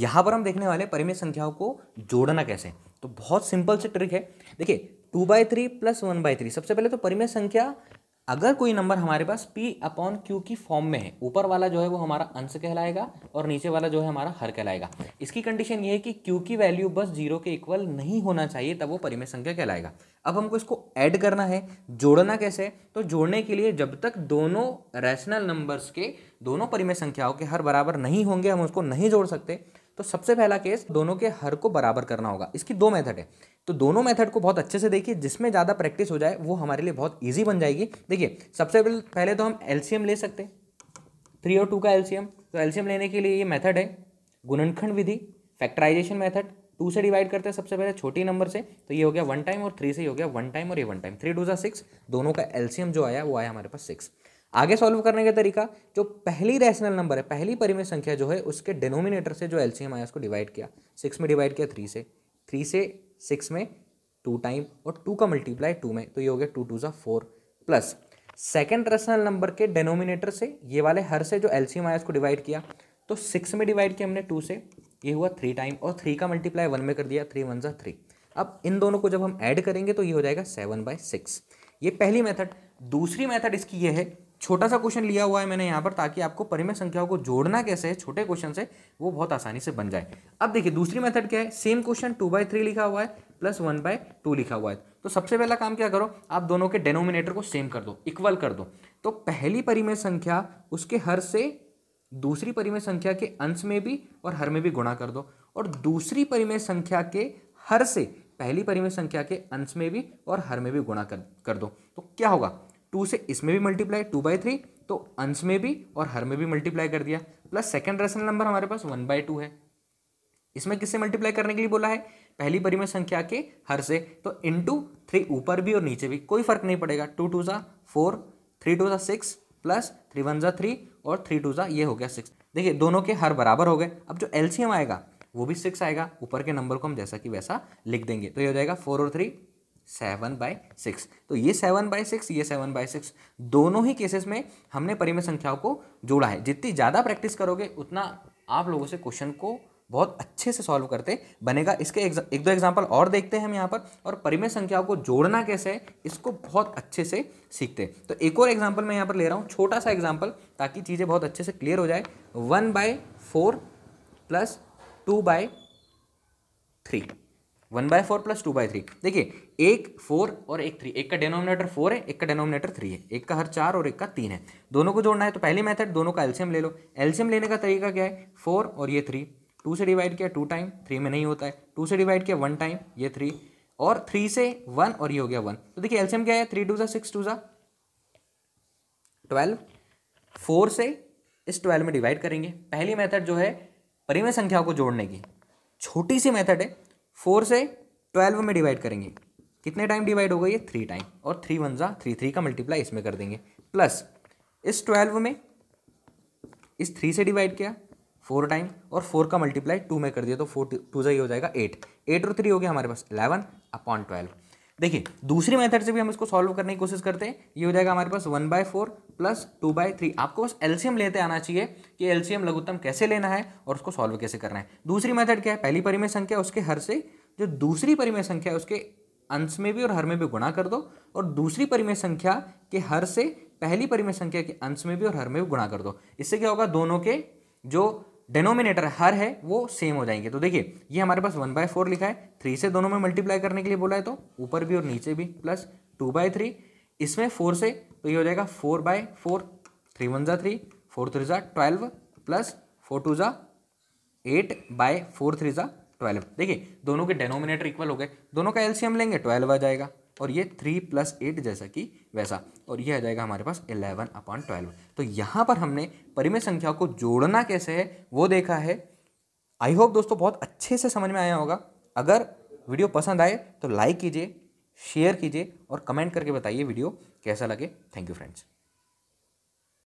यहाँ पर हम देखने वाले परिमेय संख्याओं को जोड़ना कैसे तो बहुत सिंपल से ट्रिक है देखिए two by three plus one by three सबसे पहले तो परिमेय संख्या अगर कोई नंबर हमारे पास p अपॉन क्यू की फॉर्म में है ऊपर वाला जो है वो हमारा अंश कहलाएगा और नीचे वाला जो है हमारा हर कहलाएगा इसकी कंडीशन ये है कि q की वैल्यू बस जीरो के इक्वल नहीं होना चाहिए तब वो परिमेय संख्या कहलाएगा अब हमको इसको ऐड करना है जोड़ना कैसे तो जोड़ने के लिए जब तक दोनों रैशनल नंबर्स के दोनों परिमेय संख्याओं के हर बराबर नहीं होंगे हम उसको नहीं जोड़ सकते तो सबसे पहला केस दोनों के हर को बराबर करना होगा इसकी दो मेथड है तो दोनों मेथड को बहुत अच्छे से देखिए जिसमें ज़्यादा प्रैक्टिस हो जाए वो हमारे लिए बहुत ईजी बन जाएगी देखिए सबसे पहले तो हम एलसीएम ले सकते हैं थ्री और टू का एलसीएम तो एलसीएम लेने के लिए ये मेथड है गुणनखंड विधि फैक्टराइजेशन मेथड टू से डिवाइड करते हैं सबसे पहले छोटी नंबर से तो ये हो गया वन टाइम और थ्री से हो गया वन टाइम और ये वन टाइम थ्री टू सा सिक्स दोनों का एलसीएम जो आया वो आया हमारे पास सिक्स आगे सॉल्व करने का तरीका जो पहली रैशनल नंबर है पहली परिमेय संख्या जो है उसके डिनोमिनेटर से जो एलसीएम आया उसको डिवाइड किया सिक्स में डिवाइड किया थ्री से थ्री से सिक्स में टू टाइम और टू का मल्टीप्लाई टू में तो ये हो गया टू टू सा four plus second rational number के डिनोमिनेटर से ये वाले हर से जो एलसीएम आया उसको डिवाइड किया तो सिक्स में डिवाइड किया हमने टू से ये हुआ थ्री टाइम और थ्री का मल्टीप्लाई वन में कर दिया थ्री वन सा थ्री अब इन दोनों को जब हम ऐड करेंगे तो ये हो जाएगा सेवन बाय सिक्स ये पहली मेथड दूसरी मेथड इसकी ये है छोटा सा क्वेश्चन लिया हुआ है मैंने यहाँ पर ताकि आपको परिमेय संख्याओं को जोड़ना कैसे है छोटे क्वेश्चन से वो बहुत आसानी से बन जाए अब देखिए दूसरी मेथड क्या है same question two by three लिखा हुआ है प्लस वन बाय टू लिखा हुआ है तो सबसे पहला काम क्या करो आप दोनों के डेनोमिनेटर को सेम कर दो इक्वल कर दो तो पहली परिमेय संख्या उसके हर से दूसरी परिमेय संख्या के अंश में भी और हर में भी गुणा कर दो और दूसरी परिमेय संख्या के हर से पहली परिमेय संख्या के अंश में भी और हर में भी गुणा कर कर दो तो क्या होगा टू से इसमें भी मल्टीप्लाई टू बाई थ्री तो अंश में भी और हर में भी मल्टीप्लाई कर दिया प्लस सेकेंड रेशनल नंबर हमारे पास वन बाई टू है इसमें किससे मल्टीप्लाई करने के लिए बोला है पहली परिमेय संख्या के हर से तो इन टू थ्री ऊपर भी और नीचे भी कोई फर्क नहीं पड़ेगा टू टू ज़ा फोर थ्री टू ज़ा सिक्स प्लस थ्री वन ज़ा थ्री और थ्री टू ज़ा ये हो गया सिक्स देखिए दोनों के हर बराबर हो गए अब जो एल्सियम आएगा वो भी सिक्स आएगा ऊपर के नंबर को हम जैसा कि वैसा लिख देंगे तो ये हो जाएगा फोर और थ्री सेवन बाय सिक्स तो ये सेवन बाय सिक्स ये सेवन बाय सिक्स दोनों ही केसेस में हमने परिमेय संख्याओं को जोड़ा है जितनी ज़्यादा प्रैक्टिस करोगे उतना आप लोगों से क्वेश्चन को बहुत अच्छे से सॉल्व करते बनेगा इसके एक दो एग्जाम्पल और देखते हैं हम यहाँ पर और परिमेय संख्याओं को जोड़ना कैसे है इसको बहुत अच्छे से सीखते हैं तो एक और एग्जाम्पल मैं यहाँ पर ले रहा हूँ छोटा सा एग्जाम्पल ताकि चीज़ें बहुत अच्छे से क्लियर हो जाए one by four plus two by three one by four plus two by three देखिए एक फोर और एक थ्री एक का डेनोमिनेटर फोर है एक का डेनोमिनेटर थ्री है एक का हर चार और एक का तीन है दोनों को जोड़ना है तो पहली मेथड दोनों का एल्शियम ले लो एल्शियम लेने का तरीका क्या है फोर और ये थ्री टू से डिवाइड किया टू टाइम थ्री में नहीं होता है टू से डिवाइड किया वन टाइम ये थ्री और थ्री से वन और ये हो गया वन तो देखिए एल्शियम क्या है थ्री टू सा सिक्स टू सा ट्वेल्व फोर से इस ट्वेल्व में डिवाइड करेंगे पहली मेथड जो है परिमेय संख्याओं को जोड़ने की छोटी सी मेथड है फोर से ट्वेल्व में डिवाइड करेंगे कितने टाइम डिवाइड होगा ये थ्री टाइम और थ्री वन ज़ा थ्री थ्री का मल्टीप्लाई इसमें कर देंगे प्लस इस ट्वेल्व में इस थ्री से डिवाइड किया फोर टाइम और फोर का मल्टीप्लाई टू में कर दिया तो फोर टू ज़ा ही हो जाएगा एट एट और थ्री हो गया हमारे पास इलेवन अपॉन ट्वेल्व देखिए दूसरी मेथड से भी हम इसको सॉल्व करने की कोशिश करते हैं ये हो जाएगा हमारे पास one by four plus two by three आपको बस एलसीएम लेते आना चाहिए कि एलसीएम लघुत्तम कैसे लेना है और उसको सॉल्व कैसे करना है दूसरी मेथड क्या है पहली परिमेय संख्या उसके हर से जो दूसरी परिमेय संख्या है उसके अंश में भी और हर में भी गुणा कर दो और दूसरी परिमेय संख्या के हर से पहली परिमेय संख्या के अंश में भी और हर में भी गुणा कर दो इससे क्या होगा दोनों के जो डेनोमिनेटर हर है वो सेम हो जाएंगे तो देखिए ये हमारे पास वन बाय फोर लिखा है थ्री से दोनों में मल्टीप्लाई करने के लिए बोला है तो ऊपर भी और नीचे भी प्लस टू बाय थ्री इसमें फोर से तो ये हो जाएगा four by four three one ज़ा थ्री फोर थ्री ज़ा ट्वेल्व प्लस फोर टू ज़ा एट बाय फोर थ्री ज़ा ट्वेल्व देखिए दोनों के डेनोमिनेटर इक्वल हो गए दोनों का एल्सियम लेंगे ट्वेल्व आ जाएगा और ये थ्री प्लस एट जैसा कि वैसा और ये आ जाएगा हमारे पास इलेवन अपॉन ट्वेल्व तो यहाँ पर हमने परिमेय संख्या को जोड़ना कैसे है वो देखा है आई होप दोस्तों बहुत अच्छे से समझ में आया होगा अगर वीडियो पसंद आए तो लाइक कीजिए शेयर कीजिए और कमेंट करके बताइए वीडियो कैसा लगे थैंक यू फ्रेंड्स